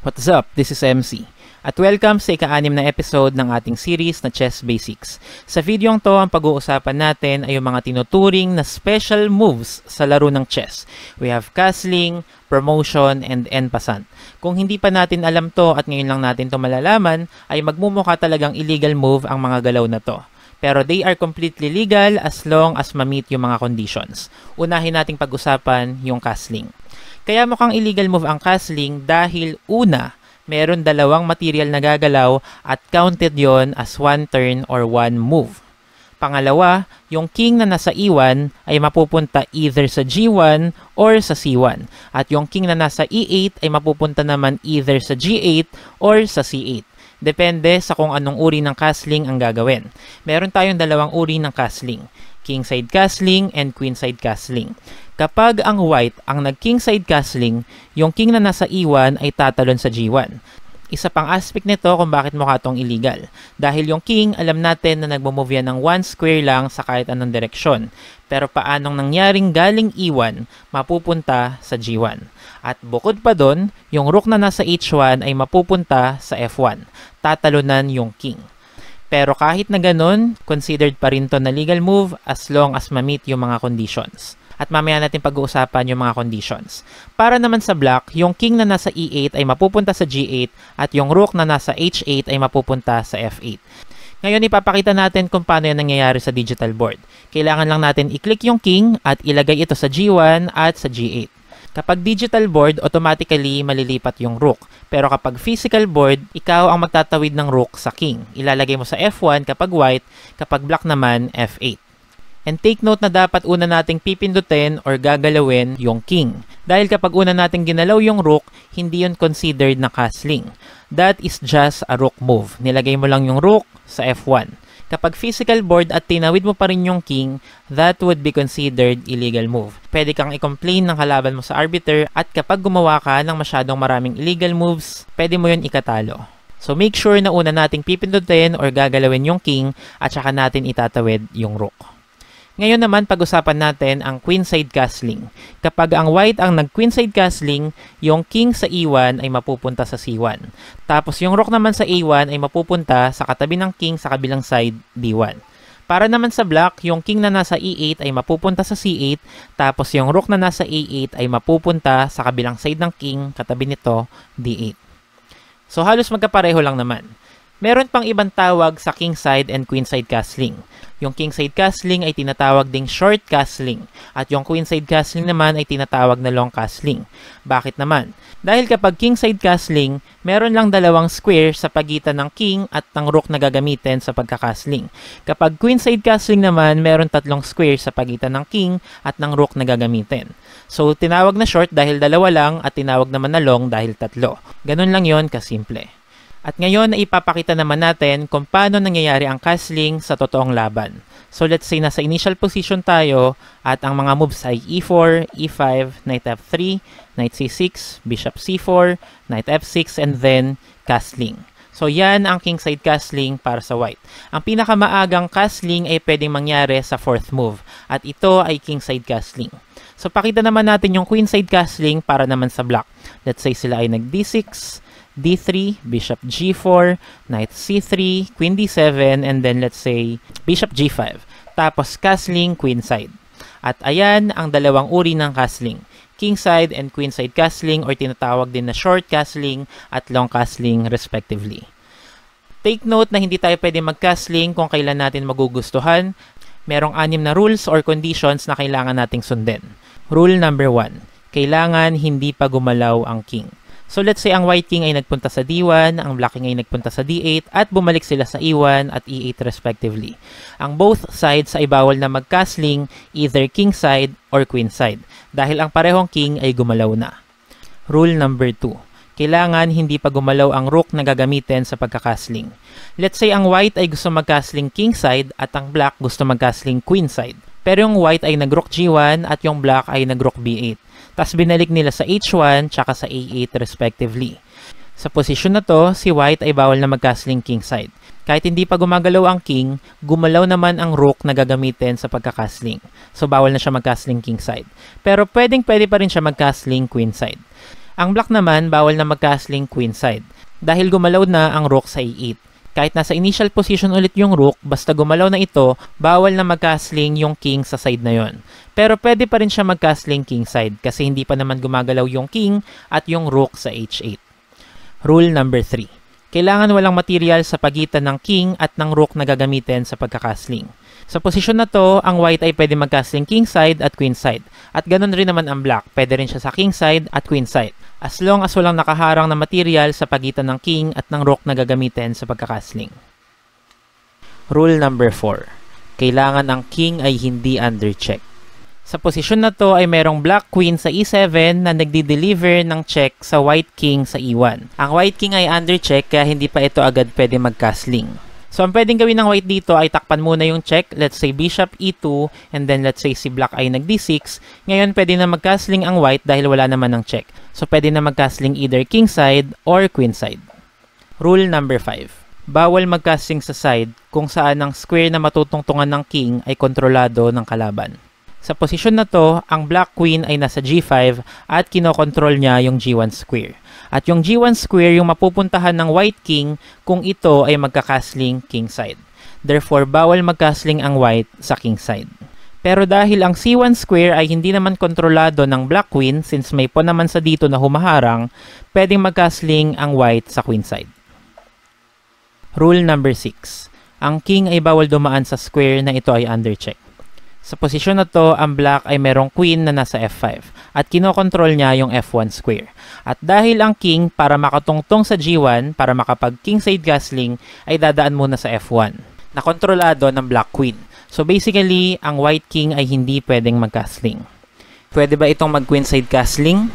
What's up? This is MC. At welcome sa ika-anim na episode ng ating series na Chess Basics. Sa videong to, ang pag-uusapan natin ay yung mga tinuturing na special moves sa laro ng chess. We have castling, promotion, and en passant. Kung hindi pa natin alam to at ngayon lang natin to malalaman, ay magmumukha talagang illegal move ang mga galaw na to pero they are completely legal as long as ma-meet yung mga conditions. Unahin nating pag-usapan yung castling. Kaya mukhang illegal move ang castling dahil una, meron dalawang material na gagalaw at counted yon as one turn or one move. Pangalawa, yung king na nasa e1 ay mapupunta either sa g1 or sa c1 at yung king na nasa e8 ay mapupunta naman either sa g8 or sa c8. Depende sa kung anong uri ng castling ang gagawin. Meron tayong dalawang uri ng castling kingside castling and queenside castling. Kapag ang white ang nag-kingside castling, yung king na nasa E1 ay tatalon sa G1. Isa pang aspect nito kung bakit mukha tong illegal. Dahil yung king, alam natin na nagmamove yan ng 1 square lang sa kahit anong direksyon. Pero paanong nangyaring galing E1, mapupunta sa G1. At bukod pa doon, yung rook na nasa H1 ay mapupunta sa F1. Tatalunan yung king. Pero kahit na ganun, considered pa rin to na legal move as long as ma-meet yung mga conditions. At mamaya natin pag-uusapan yung mga conditions. Para naman sa black, yung king na nasa e8 ay mapupunta sa g8 at yung rook na nasa h8 ay mapupunta sa f8. Ngayon ipapakita natin kung paano yan nangyayari sa digital board. Kailangan lang natin i-click yung king at ilagay ito sa g1 at sa g8. Kapag digital board, automatically malilipat yung rook. Pero kapag physical board, ikaw ang magtatawid ng rook sa king. Ilalagay mo sa F1 kapag white, kapag black naman, F8. And take note na dapat una nating pipindutin or gagalawin yung king. Dahil kapag una nating ginalaw yung rook, hindi yun considered na castling. That is just a rook move. Nilagay mo lang yung rook sa F1. Kapag physical board at tinawid mo pa rin yung king, that would be considered illegal move. Pwede kang i-complain ng kalaban mo sa arbiter at kapag gumawa ka ng masyadong maraming illegal moves, pwede mo yun ikatalo. So make sure na una nating pipindutin or gagalawin yung king at saka natin itatawid yung rook. Ngayon naman pag-usapan natin ang queenside castling. Kapag ang white ang nag-queenside castling, yung king sa e1 ay mapupunta sa c1. Tapos yung rook naman sa a1 ay mapupunta sa katabi ng king sa kabilang side b1. Para naman sa black, yung king na nasa e8 ay mapupunta sa c8, tapos yung rook na nasa a8 ay mapupunta sa kabilang side ng king, katabi nito d8. So halos magkapareho lang naman. Meron pang ibang tawag sa kingside and queenside castling. Yung kingside castling ay tinatawag ding short castling at yung queenside castling naman ay tinatawag na long castling. Bakit naman? Dahil kapag kingside castling, meron lang dalawang square sa pagitan ng king at ng rook na gagamitin sa pagkakastling. Kapag queenside castling naman, meron tatlong square sa pagitan ng king at ng rook na gagamitin. So tinawag na short dahil dalawa lang at tinawag naman na long dahil tatlo. Ganun lang yon kasimple. At ngayon ipapakita naman natin kung paano nangyayari ang castling sa totoong laban. So let's say nasa initial position tayo at ang mga moves ay e4, e5, knight f3, knight c6, bishop c4, knight f6, and then castling. So yan ang kingside castling para sa white. Ang pinakamaagang castling ay pwedeng mangyari sa fourth move at ito ay kingside castling. So pakita naman natin yung queenside castling para naman sa black. Let's say sila ay nag d6, d3, bishop g4, knight c3, queen d7, and then let's say bishop g5. Tapos castling queen side. At ayan ang dalawang uri ng castling kingside and queenside castling or tinatawag din na short castling at long castling respectively. Take note na hindi tayo pwede mag-castling kung kailan natin magugustuhan. Merong anim na rules or conditions na kailangan nating sundin. Rule number 1. Kailangan hindi pa gumalaw ang king. So let's say ang white king ay nagpunta sa d1, ang black king ay nagpunta sa d8 at bumalik sila sa e1 at e8 respectively. Ang both sides ay bawal na magcastling either king side or queen side dahil ang parehong king ay gumalaw na. Rule number 2. Kailangan hindi pa gumalaw ang rook na gagamitin sa pagkakasling. Let's say ang white ay gusto magcastling king side at ang black gusto magcastling queen side. Pero yung white ay nag-rook g1 at yung black ay nag-rook b8. Tapos binalik nila sa H1 tsaka sa A8 respectively. Sa posisyon na to, si White ay bawal na mag-castling kingside. Kahit hindi pa gumagalaw ang king, gumalaw naman ang rook na gagamitin sa pagkakasling. So bawal na siya magkasling kingside. Pero pwedeng pwede pa rin siya magkasling queenside. Ang black naman, bawal na magkasling queenside. Dahil gumalaw na ang rook sa a 8 kahit nasa initial position ulit yung rook, basta gumalaw na ito, bawal na magcastling yung king sa side na yon. Pero pwede pa rin siya magcastling king side kasi hindi pa naman gumagalaw yung king at yung rook sa h8. Rule number 3 kailangan walang material sa pagitan ng king at ng rook na gagamitin sa pagkakasling. Sa posisyon na to, ang white ay pwede magcasting king side at queen side. At ganun rin naman ang black, pwede rin siya sa king side at queen side. As long as walang nakaharang na material sa pagitan ng king at ng rook na gagamitin sa pagkakasling. Rule number 4. Kailangan ang king ay hindi under check. Sa posisyon na to ay merong black queen sa e7 na nagdi-deliver ng check sa white king sa e1. Ang white king ay under check kaya hindi pa ito agad pwede mag-castling. So ang pwedeng gawin ng white dito ay takpan muna yung check, let's say bishop e2, and then let's say si black ay nag d6. Ngayon pwede na mag-castling ang white dahil wala naman ng check. So pwede na mag-castling either king side or queen side. Rule number 5 bawal magcasting sa side kung saan ang square na matutungtungan ng king ay kontrolado ng kalaban. Sa posisyon na to, ang black queen ay nasa g5 at kinokontrol niya yung g1 square. At yung g1 square yung mapupuntahan ng white king kung ito ay magkakasling kingside. Therefore, bawal magkasling ang white sa kingside. Pero dahil ang c1 square ay hindi naman kontrolado ng black queen since may pawn naman sa dito na humaharang, pwedeng magkasling ang white sa queenside. Rule number 6. Ang king ay bawal dumaan sa square na ito ay under check. Sa posisyon na to, ang black ay merong queen na nasa f5 at kinokontrol niya yung f1 square. At dahil ang king para makatungtong sa g1 para makapag kingside castling ay dadaan muna sa f1 na kontrolado ng black queen. So basically, ang white king ay hindi pwedeng mag-castling. Pwede ba itong mag-queenside castling?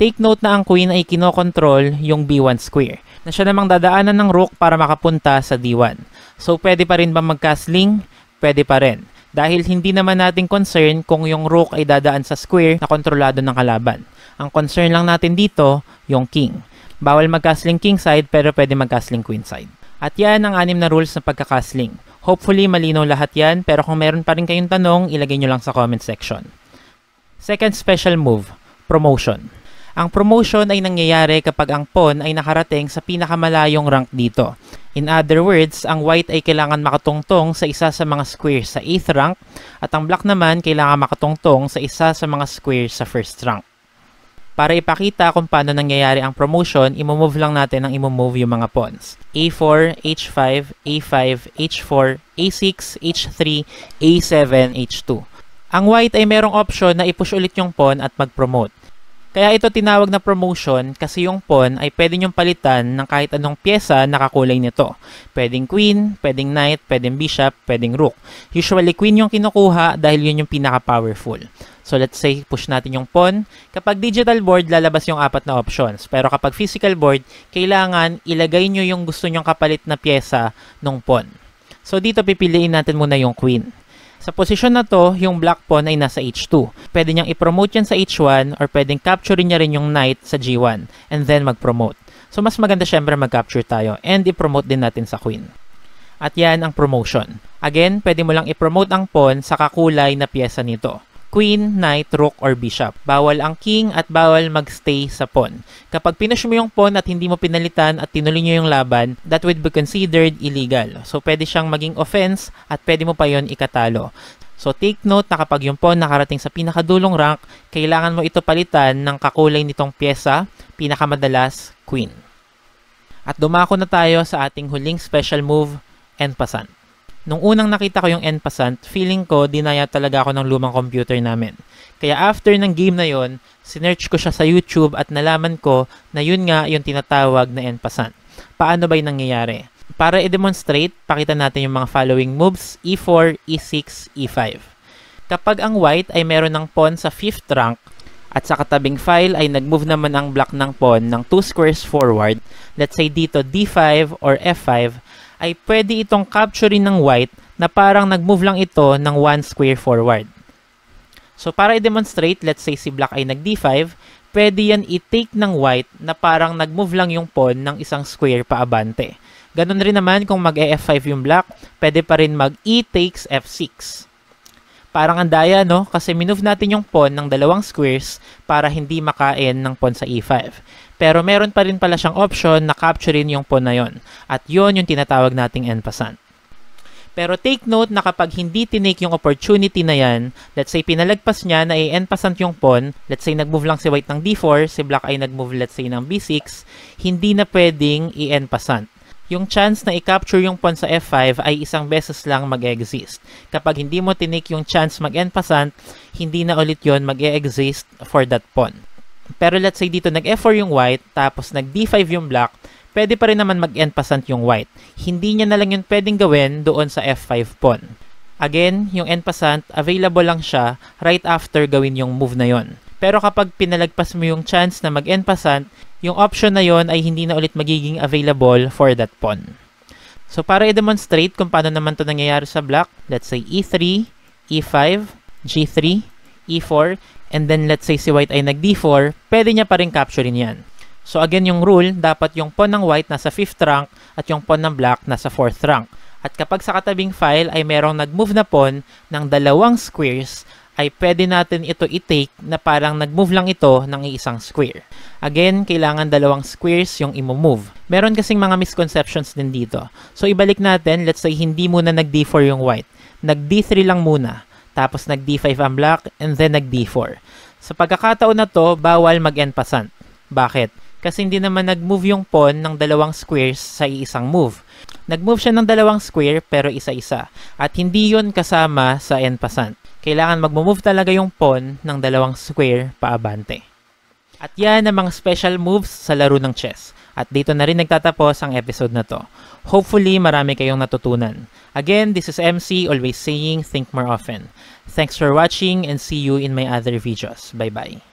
Take note na ang queen ay kinokontrol yung b1 square na siya namang dadaanan ng rook para makapunta sa d1. So pwede pa rin ba mag-castling? Pwede pa rin. Dahil hindi naman nating concern kung yung rook ay dadaan sa square na kontrolado ng kalaban. Ang concern lang natin dito, yung king. Bawal mag king side pero pwede mag queen side. At yan ang anim na rules ng pagka-castling. Hopefully malinaw lahat yan pero kung meron pa rin kayong tanong, ilagay nyo lang sa comment section. Second special move, promotion. Ang promotion ay nangyayari kapag ang pawn ay nakarating sa pinakamalayong rank dito. In other words, ang white ay kailangan makatungtong sa isa sa mga square sa 8th rank at ang black naman kailangan makatungtong sa isa sa mga square sa 1st rank. Para ipakita kung paano nangyayari ang promotion, imomove lang natin ang imomove yung mga pawns. A4, H5, A5, H4, A6, H3, A7, H2. Ang white ay merong option na ipush ulit yung pawn at mag-promote. Kaya ito tinawag na promotion kasi yung pawn ay pwede nyong palitan ng kahit anong pyesa na kakulay nito. Pwedeng queen, pwedeng knight, pwedeng bishop, pwedeng rook. Usually queen yung kinukuha dahil yun yung pinaka-powerful. So let's say push natin yung pawn. Kapag digital board, lalabas yung apat na options. Pero kapag physical board, kailangan ilagay nyo yung gusto nyong kapalit na pyesa ng pawn. So dito pipiliin natin muna yung queen. Sa posisyon na to, yung black pawn ay nasa H2. Pwede niyang i-promote yan sa H1 or pwedeng capture niya rin yung knight sa G1 and then mag-promote. So mas maganda syempre mag-capture tayo and i-promote din natin sa queen. At yan ang promotion. Again, pwede mo lang i-promote ang pawn sa kakulay na pyesa nito queen, knight, rook, or bishop. Bawal ang king at bawal magstay sa pawn. Kapag pinush mo yung pawn at hindi mo pinalitan at tinuloy nyo yung laban, that would be considered illegal. So, pwede siyang maging offense at pwede mo pa yon ikatalo. So take note na kapag yung pawn nakarating sa pinakadulong rank, kailangan mo ito palitan ng kakulay nitong pyesa, pinakamadalas queen. At dumako na tayo sa ating huling special move, and passant. Nung unang nakita ko yung N Passant, feeling ko dinaya talaga ako ng lumang computer namin. Kaya after ng game na yon, sinerch ko siya sa YouTube at nalaman ko na yun nga yung tinatawag na N Passant. Paano ba yung nangyayari? Para i-demonstrate, pakita natin yung mga following moves, E4, E6, E5. Kapag ang white ay meron ng pawn sa 5th rank, at sa katabing file ay nag-move naman ang black ng pawn ng 2 squares forward, let's say dito D5 or F5, ay pwede itong capturing ng white na parang nag-move lang ito ng 1 square forward. So para i-demonstrate, let's say si black ay nag-d5, pwede yan i-take ng white na parang nag-move lang yung pawn ng isang square paabante. Ganun rin naman kung mag-e-f5 yung black, pwede pa rin mag-e takes f6. Parang ang daya, no? Kasi minove natin yung pawn ng dalawang squares para hindi makain ng pawn sa e5. Pero meron pa rin pala siyang option na capturein yung pawn na yon. At yon yung tinatawag nating en passant. Pero take note na kapag hindi tinake yung opportunity na yan, let's say pinalagpas niya na i-end passant yung pawn, let's say nagmove lang si white ng d4, si black ay nagmove let's say ng b6, hindi na pwedeng i-end passant. Yung chance na i-capture yung pawn sa f5 ay isang beses lang mag-exist. Kapag hindi mo tinik yung chance mag-en passant, hindi na ulit yon mag-exist for that pawn. Pero let's say dito nag-f4 yung white, tapos nag-d5 yung black, pwede pa rin naman mag-en passant yung white. Hindi niya na lang yun pwedeng gawin doon sa f5 pawn. Again, yung en passant, available lang siya right after gawin yung move na yon. Pero kapag pinalagpas mo yung chance na mag-end passant, yung option na yon ay hindi na ulit magiging available for that pawn. So para i-demonstrate kung paano naman to nangyayari sa black, let's say e3, e5, g3, e4, and then let's say si white ay nag d4, pwede niya pa rin capturein yan. So again, yung rule, dapat yung pawn ng white nasa 5th rank at yung pawn ng black nasa 4th rank. At kapag sa katabing file ay merong nag-move na pawn ng dalawang squares, ay pwede natin ito i-take na parang nag-move lang ito ng isang square. Again, kailangan dalawang squares yung imo-move. Meron kasing mga misconceptions din dito. So ibalik natin, let's say hindi muna nag-d4 yung white. Nag-d3 lang muna, tapos nag-d5 ang black, and then nag-d4. Sa pagkakataon na to, bawal mag-end passant. Bakit? Kasi hindi naman nag-move yung pawn ng dalawang squares sa iisang move. Nag-move siya ng dalawang square pero isa-isa. At hindi yon kasama sa end passant kailangan magmo-move talaga yung pawn ng dalawang square paabante. At yan ang mga special moves sa laro ng chess. At dito na rin nagtatapos ang episode na to. Hopefully, marami kayong natutunan. Again, this is MC, always saying, think more often. Thanks for watching and see you in my other videos. Bye-bye.